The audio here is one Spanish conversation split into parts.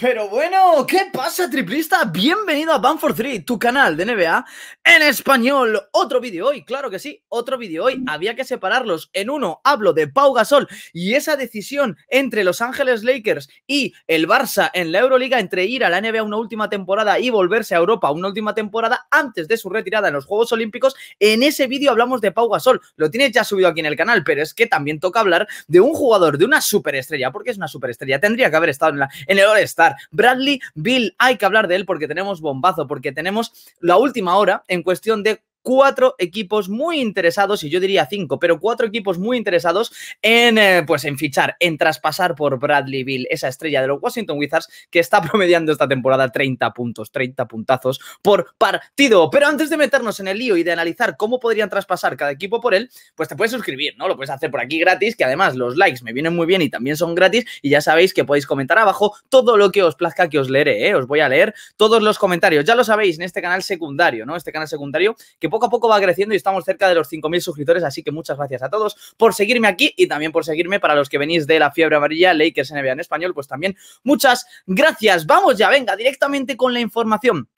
Pero bueno, ¿qué pasa triplista? Bienvenido a Banford 3, tu canal de NBA en español. Otro vídeo hoy, claro que sí, otro vídeo hoy. Había que separarlos. En uno hablo de Pau Gasol y esa decisión entre Los Ángeles Lakers y el Barça en la Euroliga entre ir a la NBA una última temporada y volverse a Europa una última temporada antes de su retirada en los Juegos Olímpicos. En ese vídeo hablamos de Pau Gasol. Lo tienes ya subido aquí en el canal, pero es que también toca hablar de un jugador, de una superestrella, porque es una superestrella. Tendría que haber estado en, en el All-Star Bradley Bill, hay que hablar de él porque tenemos bombazo, porque tenemos la última hora en cuestión de cuatro equipos muy interesados, y yo diría cinco, pero cuatro equipos muy interesados en, eh, pues en fichar, en traspasar por Bradley Bill, esa estrella de los Washington Wizards que está promediando esta temporada 30 puntos, 30 puntazos por partido. Pero antes de meternos en el lío y de analizar cómo podrían traspasar cada equipo por él, pues te puedes suscribir, ¿no? Lo puedes hacer por aquí gratis, que además los likes me vienen muy bien y también son gratis, y ya sabéis que podéis comentar abajo todo lo que os plazca que os leeré, ¿eh? Os voy a leer todos los comentarios, ya lo sabéis, en este canal secundario, ¿no? Este canal secundario que poco a poco va creciendo y estamos cerca de los 5.000 suscriptores, así que muchas gracias a todos por seguirme aquí y también por seguirme para los que venís de la fiebre amarilla, Lakers NBA en español, pues también muchas gracias. Vamos ya, venga, directamente con la información.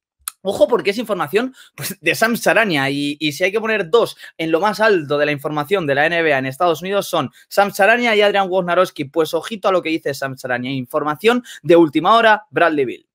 Ojo porque es información pues, de Sam Sarania y, si hay que poner dos en lo más alto de la información de la NBA en Estados Unidos son Sam Sarania y Adrian Wojnarowski. Pues ojito a lo que dice Sam Sarania. Información de última hora, Bradley Bill.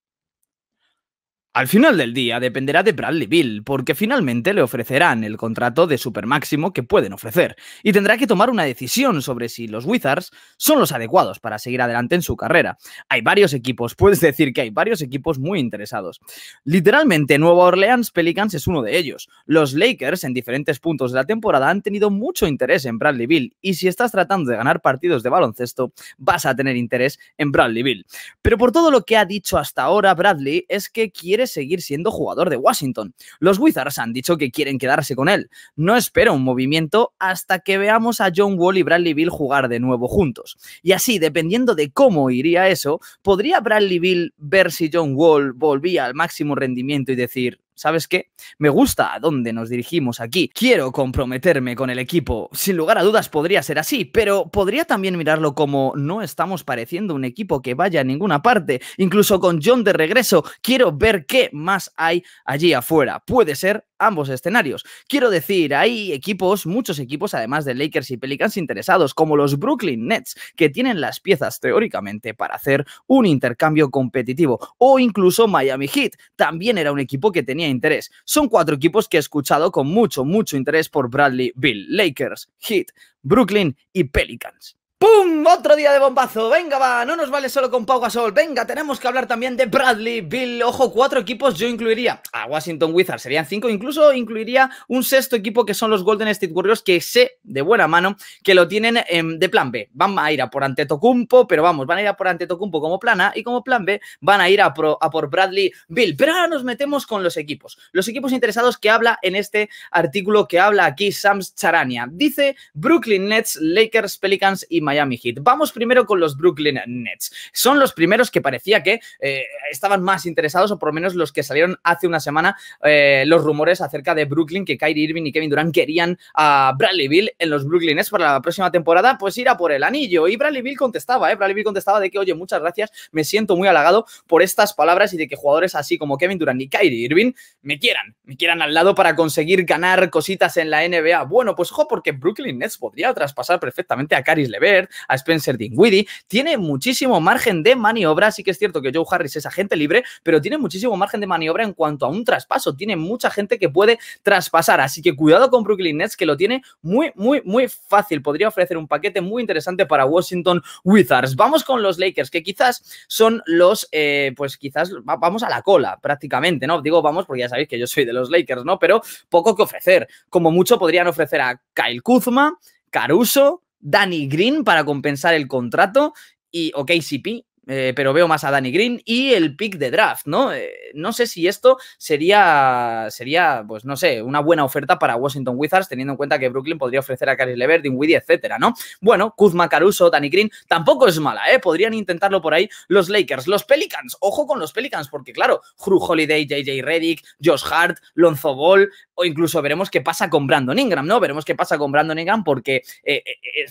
Al final del día dependerá de Bradley Bill, porque finalmente le ofrecerán el contrato de super máximo que pueden ofrecer, y tendrá que tomar una decisión sobre si los Wizards son los adecuados para seguir adelante en su carrera. Hay varios equipos, puedes decir que hay varios equipos muy interesados. Literalmente, Nueva Orleans Pelicans es uno de ellos. Los Lakers, en diferentes puntos de la temporada, han tenido mucho interés en Bradley Bill, y si estás tratando de ganar partidos de baloncesto, vas a tener interés en Bradley Bill. Pero por todo lo que ha dicho hasta ahora, Bradley es que quiere seguir siendo jugador de Washington. Los Wizards han dicho que quieren quedarse con él. No espero un movimiento hasta que veamos a John Wall y Bradley Bill jugar de nuevo juntos. Y así, dependiendo de cómo iría eso, podría Bradley Bill ver si John Wall volvía al máximo rendimiento y decir, ¿sabes qué? Me gusta a dónde nos dirigimos aquí. Quiero comprometerme con el equipo. Sin lugar a dudas podría ser así, pero podría también mirarlo como no estamos pareciendo un equipo que vaya a ninguna parte. Incluso con John de regreso, quiero ver qué más hay allí afuera. Puede ser ambos escenarios. Quiero decir, hay equipos, muchos equipos, además de Lakers y Pelicans interesados, como los Brooklyn Nets, que tienen las piezas teóricamente para hacer un intercambio competitivo, o incluso Miami Heat, también era un equipo que tenía interés. Son cuatro equipos que he escuchado con mucho, mucho interés por Bradley Bill, Lakers, Heat, Brooklyn y Pelicans. ¡Pum! Otro día de bombazo. Venga, va, no nos vale solo con Pau Gasol. Venga, tenemos que hablar también de Bradley, Bill. Ojo, cuatro equipos yo incluiría a ah, Washington Wizards, serían cinco. Incluso incluiría un sexto equipo que son los Golden State Warriors, que sé de buena mano que lo tienen em, de plan B. Van a ir a por Antetokounmpo, pero vamos, van a ir a por Antetokounmpo como plan A y como plan B van a ir a, pro, a por Bradley, Bill. Pero ahora nos metemos con los equipos. Los equipos interesados que habla en este artículo que habla aquí Sam Charania. Dice Brooklyn Nets, Lakers, Pelicans y Miami Heat. Vamos primero con los Brooklyn Nets. Son los primeros que parecía que eh, estaban más interesados, o por lo menos los que salieron hace una semana, eh, los rumores acerca de Brooklyn, que Kyrie Irving y Kevin Durant querían a Bradley Bill en los Brooklyn Nets para la próxima temporada, pues ir a por el anillo. Y Bradley Bill contestaba, ¿eh? Bradley Bill contestaba de que, oye, muchas gracias, me siento muy halagado por estas palabras y de que jugadores así como Kevin Durant y Kyrie Irving me quieran, me quieran al lado para conseguir ganar cositas en la NBA. Bueno, pues ojo, porque Brooklyn Nets podría traspasar perfectamente a Caris Leve a Spencer Dinwiddie, tiene muchísimo margen de maniobra. Sí que es cierto que Joe Harris es agente libre, pero tiene muchísimo margen de maniobra en cuanto a un traspaso. Tiene mucha gente que puede traspasar. Así que cuidado con Brooklyn Nets, que lo tiene muy, muy, muy fácil. Podría ofrecer un paquete muy interesante para Washington Wizards. Vamos con los Lakers, que quizás son los, eh, pues quizás vamos a la cola prácticamente, ¿no? Digo vamos porque ya sabéis que yo soy de los Lakers, ¿no? Pero poco que ofrecer. Como mucho podrían ofrecer a Kyle Kuzma, Caruso, Danny Green para compensar el contrato y OKCP eh, pero veo más a Danny Green y el pick de draft, ¿no? Eh, no sé si esto sería, sería, pues no sé, una buena oferta para Washington Wizards, teniendo en cuenta que Brooklyn podría ofrecer a Caris Levert, Dinwiddie, etcétera, ¿no? Bueno, Kuzma Caruso, Danny Green, tampoco es mala, ¿eh? Podrían intentarlo por ahí los Lakers. Los Pelicans, ojo con los Pelicans, porque claro, Drew Holiday, JJ Reddick, Josh Hart, Lonzo Ball, o incluso veremos qué pasa con Brandon Ingram, ¿no? Veremos qué pasa con Brandon Ingram, porque eh,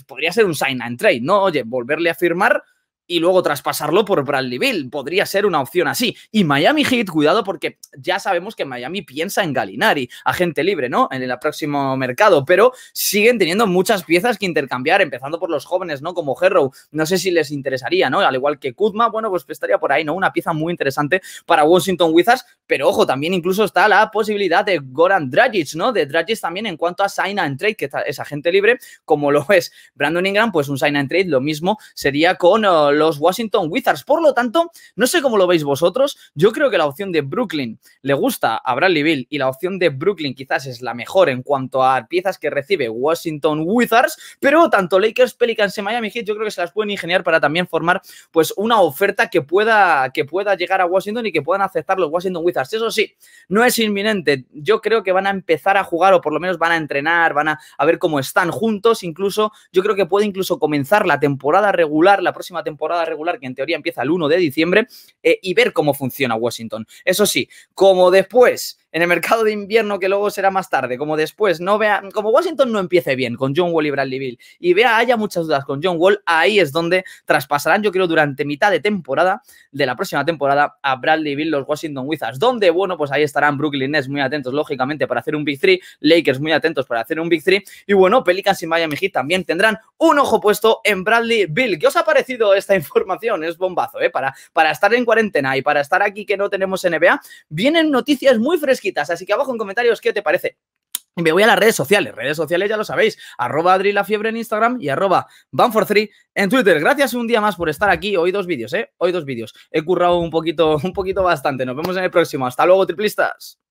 podría ser un sign and trade, ¿no? Oye, volverle a firmar y luego traspasarlo por Bradley Bill. Podría ser una opción así. Y Miami Heat, cuidado porque ya sabemos que Miami piensa en Galinari, agente libre, ¿no? En el próximo mercado, pero siguen teniendo muchas piezas que intercambiar, empezando por los jóvenes, ¿no? Como Herrow, no sé si les interesaría, ¿no? Al igual que Kuzma, bueno, pues estaría por ahí, ¿no? Una pieza muy interesante para Washington Wizards, pero ojo, también incluso está la posibilidad de Goran Dragic, ¿no? De Dragic también en cuanto a sign and trade, que es agente libre, como lo es Brandon Ingram, pues un sign and trade, lo mismo sería con... Oh, los Washington Wizards. Por lo tanto, no sé cómo lo veis vosotros. Yo creo que la opción de Brooklyn le gusta a Bradley Bill y la opción de Brooklyn quizás es la mejor en cuanto a piezas que recibe Washington Wizards, pero tanto Lakers, Pelicans y Miami Heat yo creo que se las pueden ingeniar para también formar pues una oferta que pueda, que pueda llegar a Washington y que puedan aceptar los Washington Wizards. Eso sí, no es inminente. Yo creo que van a empezar a jugar o por lo menos van a entrenar, van a, a ver cómo están juntos. Incluso yo creo que puede incluso comenzar la temporada regular, la próxima temporada regular, que en teoría empieza el 1 de diciembre, eh, y ver cómo funciona Washington. Eso sí, como después en el mercado de invierno, que luego será más tarde, como después, no vea, como Washington no empiece bien con John Wall y Bradley Bill y vea haya muchas dudas con John Wall, ahí es donde traspasarán, yo creo, durante mitad de temporada, de la próxima temporada, a Bradley Bill los Washington Wizards, donde, bueno, pues ahí estarán Brooklyn Nets muy atentos, lógicamente, para hacer un Big 3, Lakers muy atentos para hacer un Big Three, y bueno, Pelicans y Miami Heat también tendrán un ojo puesto en Bradley Bill. ¿Qué os ha parecido esta información? Es bombazo, ¿eh? Para, para estar en cuarentena y para estar aquí que no tenemos NBA, vienen noticias muy frescas Así que abajo en comentarios qué te parece. me voy a las redes sociales. Redes sociales ya lo sabéis. Arroba Adri La Fiebre en Instagram y arroba Banfor3 en Twitter. Gracias un día más por estar aquí. Hoy dos vídeos, ¿eh? Hoy dos vídeos. He currado un poquito, un poquito bastante. Nos vemos en el próximo. Hasta luego, triplistas.